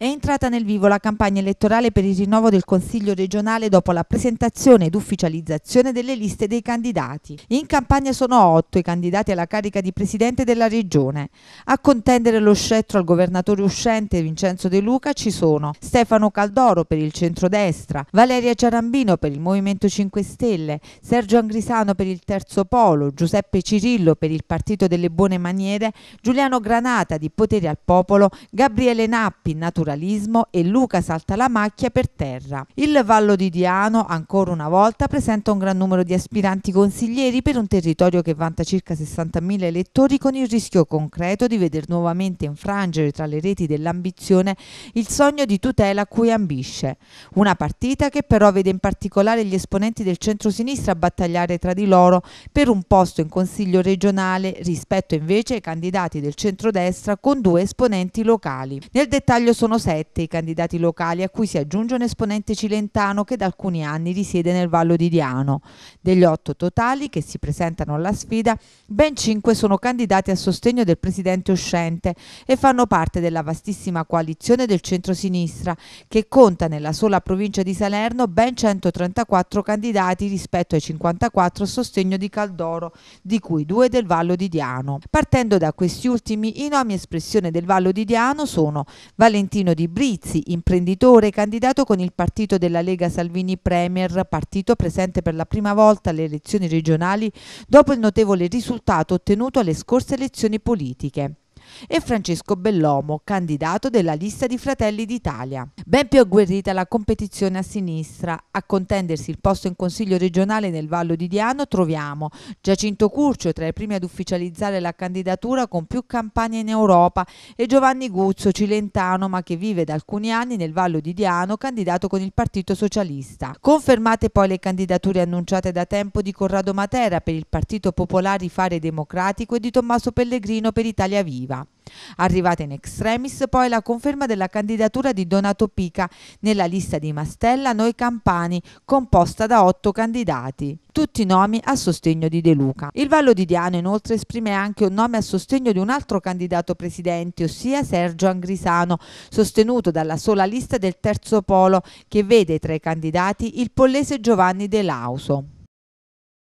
È entrata nel vivo la campagna elettorale per il rinnovo del Consiglio regionale dopo la presentazione ed ufficializzazione delle liste dei candidati. In campagna sono otto i candidati alla carica di Presidente della Regione. A contendere lo scettro al governatore uscente Vincenzo De Luca ci sono Stefano Caldoro per il centrodestra, Valeria Ciarambino per il Movimento 5 Stelle, Sergio Angrisano per il Terzo Polo, Giuseppe Cirillo per il Partito delle Buone Maniere, Giuliano Granata di Potere al Popolo, Gabriele Nappi, naturalmente naturalismo e Luca salta la macchia per terra. Il Vallo di Diano, ancora una volta, presenta un gran numero di aspiranti consiglieri per un territorio che vanta circa 60.000 elettori con il rischio concreto di veder nuovamente infrangere tra le reti dell'ambizione il sogno di tutela a cui ambisce. Una partita che però vede in particolare gli esponenti del centro-sinistra battagliare tra di loro per un posto in consiglio regionale rispetto invece ai candidati del centro-destra con due esponenti locali. Nel dettaglio sono sette i candidati locali a cui si aggiunge un esponente cilentano che da alcuni anni risiede nel Vallo di Diano. Degli otto totali che si presentano alla sfida, ben cinque sono candidati a sostegno del presidente uscente e fanno parte della vastissima coalizione del centro-sinistra che conta nella sola provincia di Salerno ben 134 candidati rispetto ai 54 a sostegno di Caldoro, di cui due del Vallo di Diano. Partendo da questi ultimi, i nomi espressione del Vallo di Diano sono Valentino Marino Di Brizzi, imprenditore candidato con il partito della Lega Salvini Premier, partito presente per la prima volta alle elezioni regionali dopo il notevole risultato ottenuto alle scorse elezioni politiche e Francesco Bellomo, candidato della lista di Fratelli d'Italia. Ben più agguerrita la competizione a sinistra. A contendersi il posto in Consiglio regionale nel Vallo di Diano troviamo Giacinto Curcio tra i primi ad ufficializzare la candidatura con più campagne in Europa e Giovanni Guzzo, cilentano ma che vive da alcuni anni nel Vallo di Diano, candidato con il Partito Socialista. Confermate poi le candidature annunciate da tempo di Corrado Matera per il Partito Popolare Fare Democratico e di Tommaso Pellegrino per Italia Viva città. Arrivata in extremis poi la conferma della candidatura di Donato Pica nella lista di Mastella Noi Campani, composta da otto candidati, tutti nomi a sostegno di De Luca. Il Vallo di Diano inoltre esprime anche un nome a sostegno di un altro candidato presidente, ossia Sergio Angrisano, sostenuto dalla sola lista del terzo polo che vede tra i candidati il pollese Giovanni De Lauso.